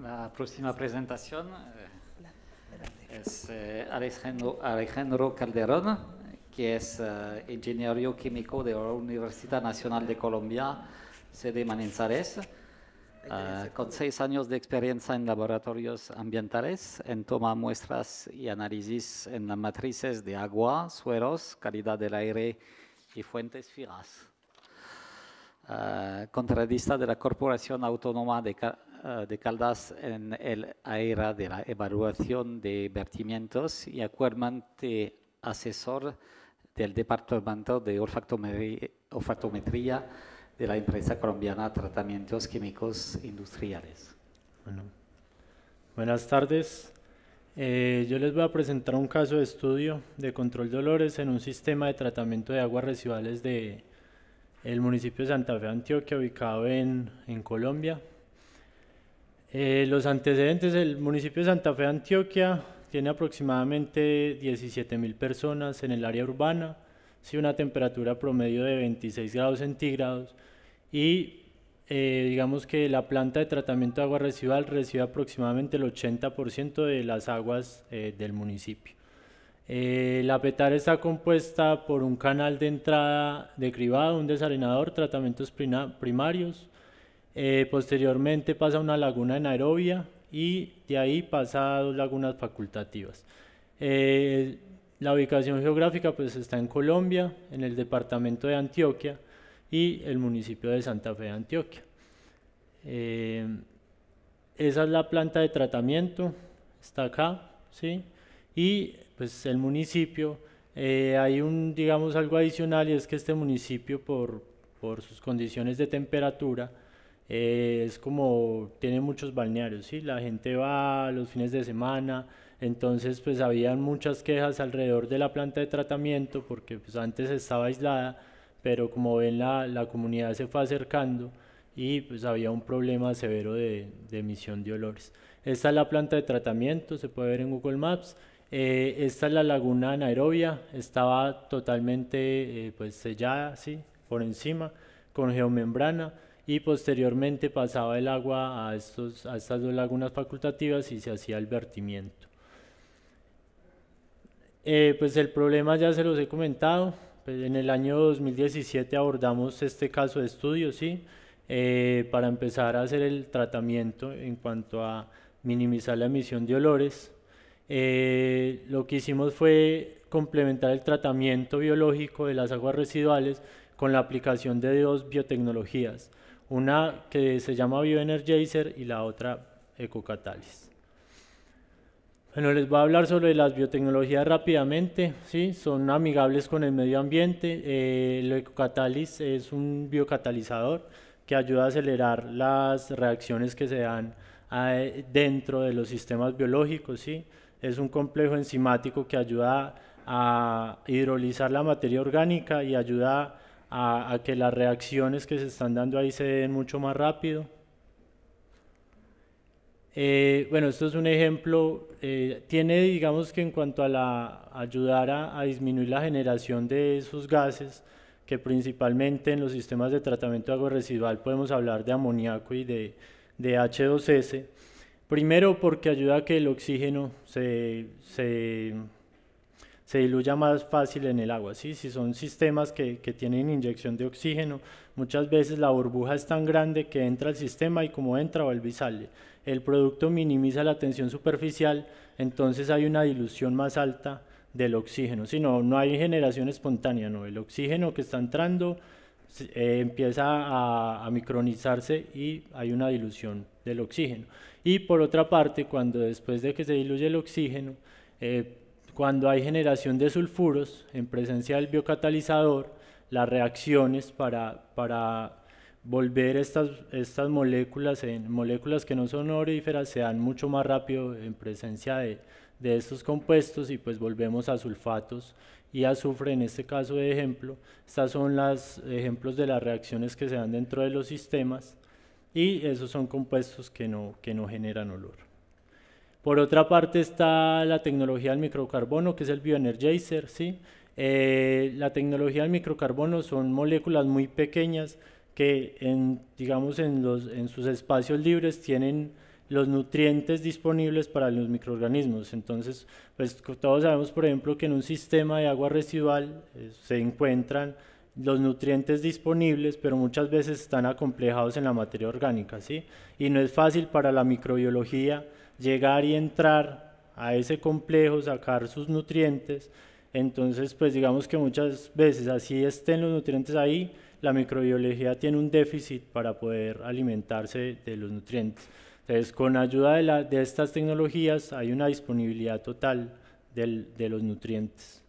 La próxima presentación eh, es eh, Alejandro, Calderón, que es eh, ingeniero químico de la Universidad Nacional de Colombia, sede Manizales, con seis años de experiencia en laboratorios ambientales, en toma muestras y análisis en las matrices de agua, sueros, calidad del aire y fuentes fijas. contradista de la Corporación Autónoma de, eh, de Caldas en el área de la evaluación de vertimientos y actualmente asesor del Departamento de Olfactometría, de la empresa colombiana Tratamientos Químicos Industriales. Buenas tardes. Eh, yo les voy a presentar un caso de estudio de control de olores en un sistema de tratamiento de aguas residuales de el municipio de Santa Fe, Antioquia, ubicado en Colombia. Eh, los antecedentes, el municipio de Santa Fe, Antioquia, tiene aproximadamente 17.000 personas en el área urbana, sí, una temperatura promedio de 26 grados centígrados y eh, digamos que la planta de tratamiento de agua residual recibe aproximadamente el 80% de las aguas eh, del municipio. la petar está compuesta por un canal de entrada de cribado, un desalinador, tratamientos primarios, eh, posteriormente pasa una laguna en aerobia y de ahí pasa a dos lagunas facultativas. Eh, la ubicación geográfica pues está en Colombia, en el departamento de Antioquia y el municipio de Santa Fe de Antioquia. Eh, esa es la planta de tratamiento, está acá, ¿sí? Y pues el municipio, hay un, digamos, algo adicional y es que este municipio por sus condiciones de temperatura, eh, es como, tiene muchos balnearios, ¿sí? La gente va los fines de semana, entonces pues habían muchas quejas alrededor de la planta de tratamiento porque pues antes estaba aislada, pero como ven la, comunidad se fue acercando y pues había un problema severo de, emisión de olores. Esta es la planta de tratamiento, se puede ver en Google Maps. Eh, esta es la laguna de estaba totalmente eh, pues sellada, ¿sí? por encima, con geomembrana y posteriormente pasaba el agua a, a estas dos lagunas facultativas y se hacía el vertimiento. Eh, pues el problema ya se los he comentado, pues en el año 2017 abordamos este caso de estudio, ¿sí? Eh, para empezar a hacer el tratamiento en cuanto a minimizar la emisión de olores. Eh, lo que hicimos fue complementar el tratamiento biológico de las aguas residuales con la aplicación de dos biotecnologías. Una que se llama Bioenergizer y la otra Ecocatalis. Bueno, les voy a hablar sobre las biotecnologías rápidamente. ¿sí? Son amigables con el medio ambiente. Eh, el Ecocatalis es un biocatalizador que ayuda a acelerar las reacciones que se dan dentro de los sistemas biológicos. ¿sí? Es un complejo enzimático que ayuda a hidrolizar la materia orgánica y ayuda a a, que las reacciones que se están dando ahí se den mucho más rápido. Eh, bueno, esto es un ejemplo, eh, tiene digamos que en cuanto a la, ayudar a, disminuir la generación de esos gases, que principalmente en los sistemas de tratamiento de agua residual podemos hablar de amoníaco y de, de H2S, primero porque ayuda a que el oxígeno se se diluya más fácil en el agua. ¿sí? Si son sistemas que, tienen inyección de oxígeno, muchas veces la burbuja es tan grande que entra al sistema y como entra o y sale. El producto minimiza la tensión superficial, entonces hay una dilución más alta del oxígeno. Si no, no hay generación espontánea, no. El oxígeno que está entrando eh, empieza a, micronizarse y hay una dilución del oxígeno. Y por otra parte, cuando después de que se diluye el oxígeno, eh, cuando hay generación de sulfuros en presencia del biocatalizador, las reacciones para, volver estas, moléculas en moléculas que no son oríferas se dan mucho más rápido en presencia de, estos compuestos y pues volvemos a sulfatos y azufre en este caso de ejemplo. Estas son los ejemplos de las reacciones que se dan dentro de los sistemas y esos son compuestos que que no generan olor. Por otra parte está la tecnología del microcarbono, que es el bioenergizer, ¿sí? Eh, la tecnología del microcarbono son moléculas muy pequeñas que, en, digamos, en, sus espacios libres tienen los nutrientes disponibles para los microorganismos. Entonces, pues todos sabemos, por ejemplo, que en un sistema de agua residual eh, se encuentran los nutrientes disponibles, pero muchas veces están acomplejados en la materia orgánica, ¿sí? Y no es fácil para la microbiología llegar y entrar a ese complejo, sacar sus nutrientes. Entonces, pues digamos que muchas veces así estén los nutrientes ahí, la microbiología tiene un déficit para poder alimentarse de los nutrientes. Entonces, con ayuda de, estas tecnologías hay una disponibilidad total de los nutrientes.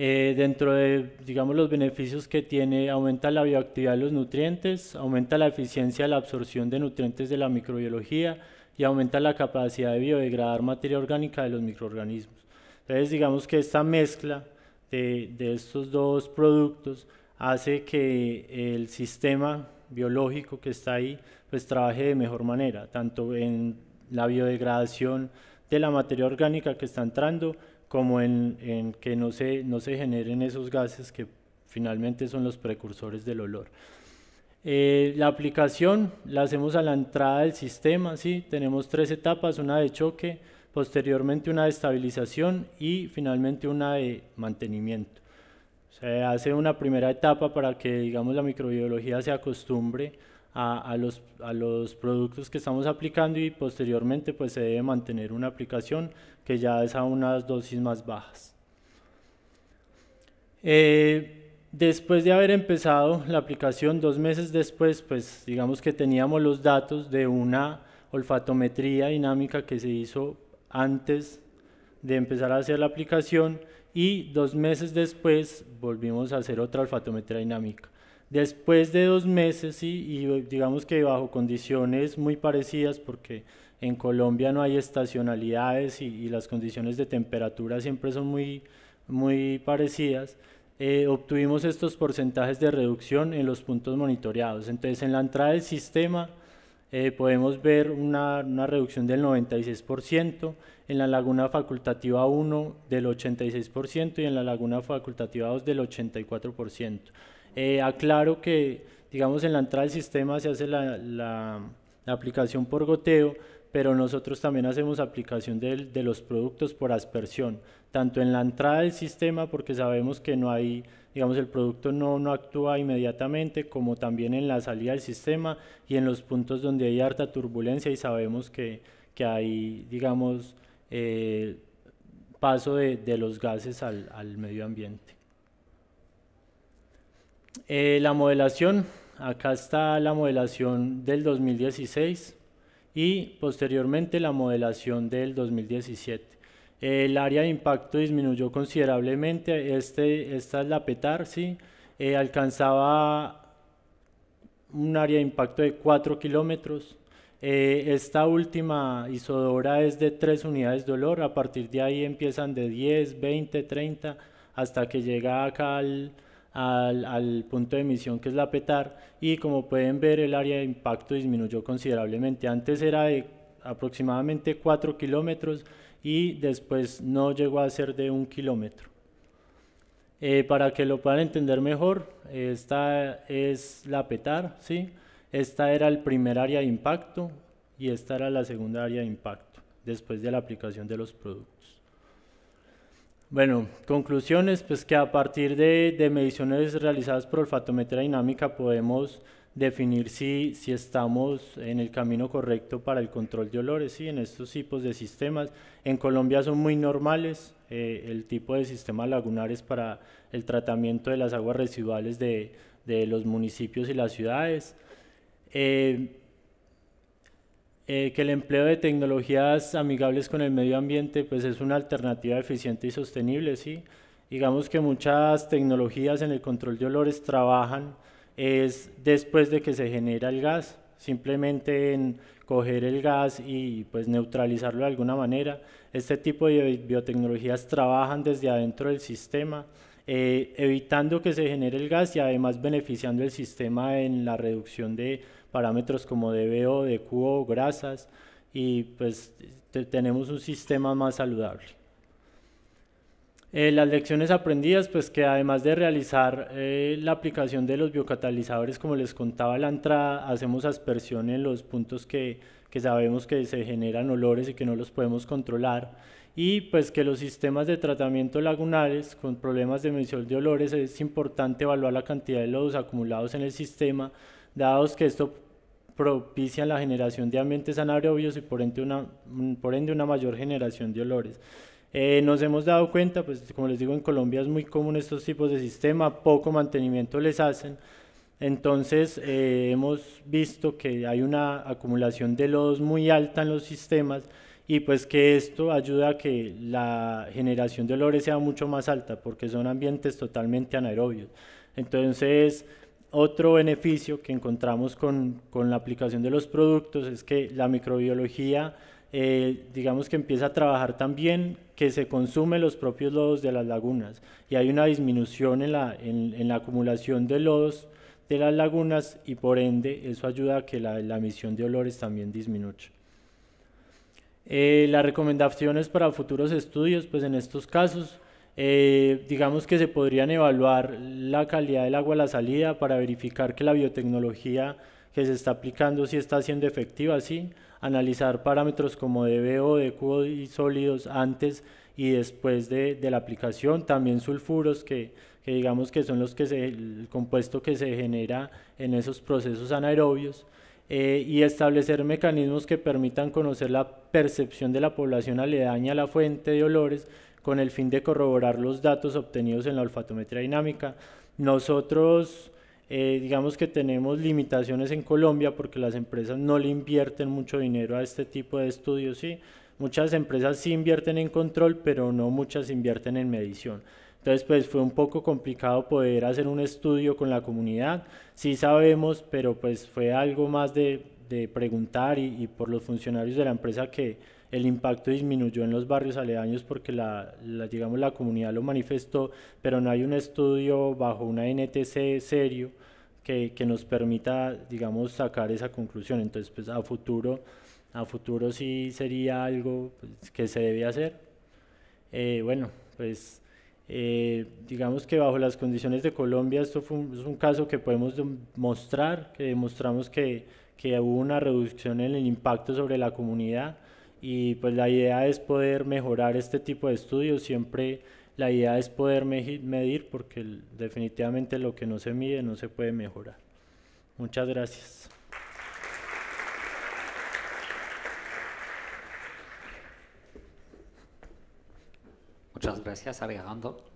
Eh, dentro de, digamos, los beneficios que tiene, aumenta la bioactividad de los nutrientes, aumenta la eficiencia de la absorción de nutrientes de la microbiología y aumenta la capacidad de biodegradar materia orgánica de los microorganismos. Entonces, digamos que esta mezcla de, de estos dos productos hace que el sistema biológico que está ahí, pues trabaje de mejor manera, tanto en la biodegradación de la materia orgánica que está entrando, como en, que no se, no se generen esos gases que finalmente son los precursores del olor. Eh, la aplicación la hacemos a la entrada del sistema, ¿sí? tenemos tres etapas, una de choque, posteriormente una de estabilización y finalmente una de mantenimiento. Se hace una primera etapa para que digamos, la microbiología se acostumbre a, los, a los productos que estamos aplicando y posteriormente pues se debe mantener una aplicación que ya es a unas dosis más bajas. Eh, después de haber empezado la aplicación, dos meses después, pues digamos que teníamos los datos de una olfatometría dinámica que se hizo antes de empezar a hacer la aplicación y dos meses después volvimos a hacer otra olfatometría dinámica. Después de dos meses y, digamos que bajo condiciones muy parecidas, porque en Colombia no hay estacionalidades y, las condiciones de temperatura siempre son muy, muy parecidas, eh, obtuvimos estos porcentajes de reducción en los puntos monitoreados. Entonces, en la entrada del sistema eh, podemos ver una, una, reducción del 96%, en la laguna facultativa 1 del 86% y en la laguna facultativa 2 del 84%. Eh, aclaro que, digamos, en la entrada del sistema se hace la, aplicación por goteo, pero nosotros también hacemos aplicación de, los productos por aspersión, tanto en la entrada del sistema, porque sabemos que no hay, digamos, el producto no, actúa inmediatamente, como también en la salida del sistema y en los puntos donde hay harta turbulencia y sabemos que, que hay, digamos, eh, paso de, los gases al medio ambiente. Eh, la modelación, acá está la modelación del 2016 y posteriormente la modelación del 2017. El área de impacto disminuyó considerablemente, este, esta es la PETAR, ¿sí? Eh, alcanzaba un área de impacto de 4 kilómetros. Eh, esta última isodora es de 3 unidades de olor, a partir de ahí empiezan de 10, 20, 30, hasta que llega acá al al, punto de emisión que es la PETAR y como pueden ver el área de impacto disminuyó considerablemente. Antes era de aproximadamente 4 kilómetros y después no llegó a ser de un kilómetro. Eh, para que lo puedan entender mejor, esta es la PETAR, ¿sí? esta era el primer área de impacto y esta era la segunda área de impacto después de la aplicación de los productos. Bueno, conclusiones, pues que a partir de, mediciones realizadas por olfatometría dinámica podemos definir si, si estamos en el camino correcto para el control de olores, ¿sí? en estos tipos de sistemas. En Colombia son muy normales eh, el tipo de sistemas lagunares para el tratamiento de las aguas residuales de, los municipios y las ciudades. Eh, eh, que el empleo de tecnologías amigables con el medio ambiente pues es una alternativa eficiente y sostenible, ¿sí? Digamos que muchas tecnologías en el control de olores trabajan es después de que se genera el gas, simplemente en coger el gas y pues neutralizarlo de alguna manera. Este tipo de biotecnologías trabajan desde adentro del sistema, eh, evitando que se genere el gas y además beneficiando el sistema en la reducción de parámetros como de DQO, grasas y pues tenemos un sistema más saludable. Eh, las lecciones aprendidas, pues que además de realizar eh, la aplicación de los biocatalizadores, como les contaba la entrada, hacemos aspersión en los puntos que, que sabemos que se generan olores y que no los podemos controlar y pues que los sistemas de tratamiento lagunares con problemas de emisión de olores es importante evaluar la cantidad de lodos acumulados en el sistema, dados que esto propicia la generación de ambientes anaerobios y por ende una, por ende una mayor generación de olores. Eh, nos hemos dado cuenta, pues como les digo, en Colombia es muy común estos tipos de sistema, poco mantenimiento les hacen, entonces eh, hemos visto que hay una acumulación de lodos muy alta en los sistemas, y pues que esto ayuda a que la generación de olores sea mucho más alta porque son ambientes totalmente anaerobios. Entonces, otro beneficio que encontramos con, la aplicación de los productos es que la microbiología, eh, digamos que empieza a trabajar también que se consumen los propios lodos de las lagunas y hay una disminución en la, acumulación de lodos de las lagunas y por ende eso ayuda a que la emisión de olores también disminuya. Eh, las recomendaciones para futuros estudios, pues en estos casos, eh, digamos que se podrían evaluar la calidad del agua a la salida para verificar que la biotecnología que se está aplicando sí está siendo efectiva, sí, analizar parámetros como DBO, DQ y sólidos antes y después de, de la aplicación, también sulfuros que, que, digamos que son los que se, el compuesto que se genera en esos procesos anaerobios. Eh, y establecer mecanismos que permitan conocer la percepción de la población aledaña a la fuente de olores con el fin de corroborar los datos obtenidos en la olfatometría dinámica. Nosotros eh, digamos que tenemos limitaciones en Colombia porque las empresas no le invierten mucho dinero a este tipo de estudios, ¿sí? Muchas empresas sí invierten en control, pero no muchas invierten en medición. Entonces, pues fue un poco complicado poder hacer un estudio con la comunidad. Sí sabemos, pero pues fue algo más de, preguntar y, por los funcionarios de la empresa que el impacto disminuyó en los barrios aledaños porque la, digamos, la comunidad lo manifestó, pero no hay un estudio bajo una NTC serio que, nos permita, digamos, sacar esa conclusión. Entonces, pues a futuro, a futuro sí sería algo pues, que se debe hacer. Eh, bueno, pues eh, digamos que bajo las condiciones de Colombia, esto es un caso que podemos mostrar, que demostramos que, que hubo una reducción en el impacto sobre la comunidad y pues la idea es poder mejorar este tipo de estudios, siempre la idea es poder medir porque definitivamente lo que no se mide no se puede mejorar. Muchas gracias. gracias, Alejandro.